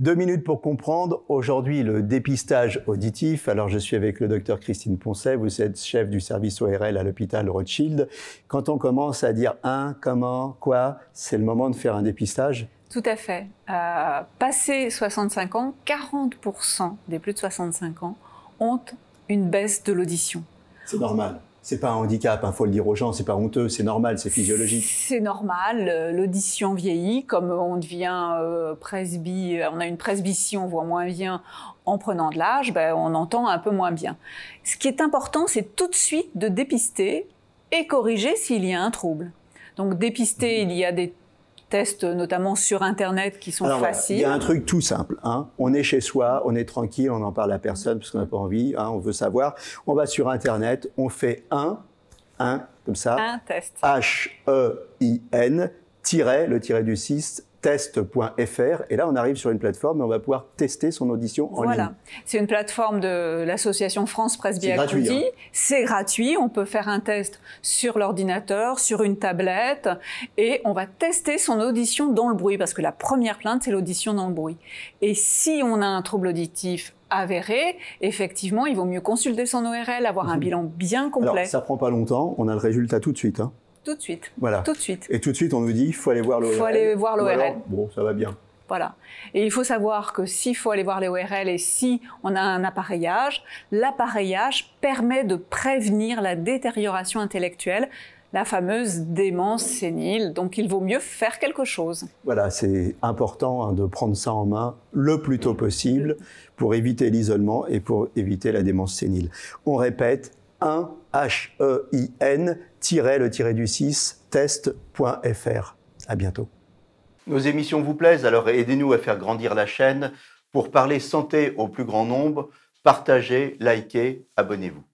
Deux minutes pour comprendre. Aujourd'hui, le dépistage auditif. Alors, je suis avec le docteur Christine Poncet. Vous êtes chef du service ORL à l'hôpital Rothschild. Quand on commence à dire un, comment, quoi, c'est le moment de faire un dépistage Tout à fait. Euh, passé 65 ans, 40% des plus de 65 ans ont une baisse de l'audition. C'est normal. C'est pas un handicap, il hein, faut le dire aux gens, c'est pas honteux, c'est normal, c'est physiologique. C'est normal, euh, l'audition vieillit, comme on devient euh, presby, on a une presbytie, on voit moins bien en prenant de l'âge, ben, on entend un peu moins bien. Ce qui est important, c'est tout de suite de dépister et corriger s'il y a un trouble. Donc dépister, mmh. il y a des tests notamment sur Internet qui sont faciles. Il y a un truc tout simple. Hein. On est chez soi, on est tranquille, on n'en parle à personne parce qu'on n'a pas envie, hein, on veut savoir. On va sur Internet, on fait un, un, comme ça. Un test. H-E-I-N, le tiret du 6, test.fr. Et là, on arrive sur une plateforme où on va pouvoir tester son audition en voilà. C'est une plateforme de l'association France Presse C'est gratuit, hein. C'est gratuit. On peut faire un test sur l'ordinateur, sur une tablette. Et on va tester son audition dans le bruit. Parce que la première plainte, c'est l'audition dans le bruit. Et si on a un trouble auditif avéré, effectivement, il vaut mieux consulter son ORL, avoir un mhm. bilan bien complet. Alors, ça prend pas longtemps. On a le résultat tout de suite. Hein. Tout de suite. Voilà. Tout de suite. Et tout de suite, on nous dit, il faut aller voir l'ORL. Il faut aller voir l'ORL. Bon, ça va bien. Voilà. Et il faut savoir que s'il faut aller voir les ORL et si on a un appareillage, l'appareillage permet de prévenir la détérioration intellectuelle, la fameuse démence sénile. Donc il vaut mieux faire quelque chose. Voilà, c'est important hein, de prendre ça en main le plus tôt possible pour éviter l'isolement et pour éviter la démence sénile. On répète, 1 h e i n le du 6 test.fr. À bientôt. Nos émissions vous plaisent, alors aidez-nous à faire grandir la chaîne pour parler santé au plus grand nombre. Partagez, likez, abonnez-vous.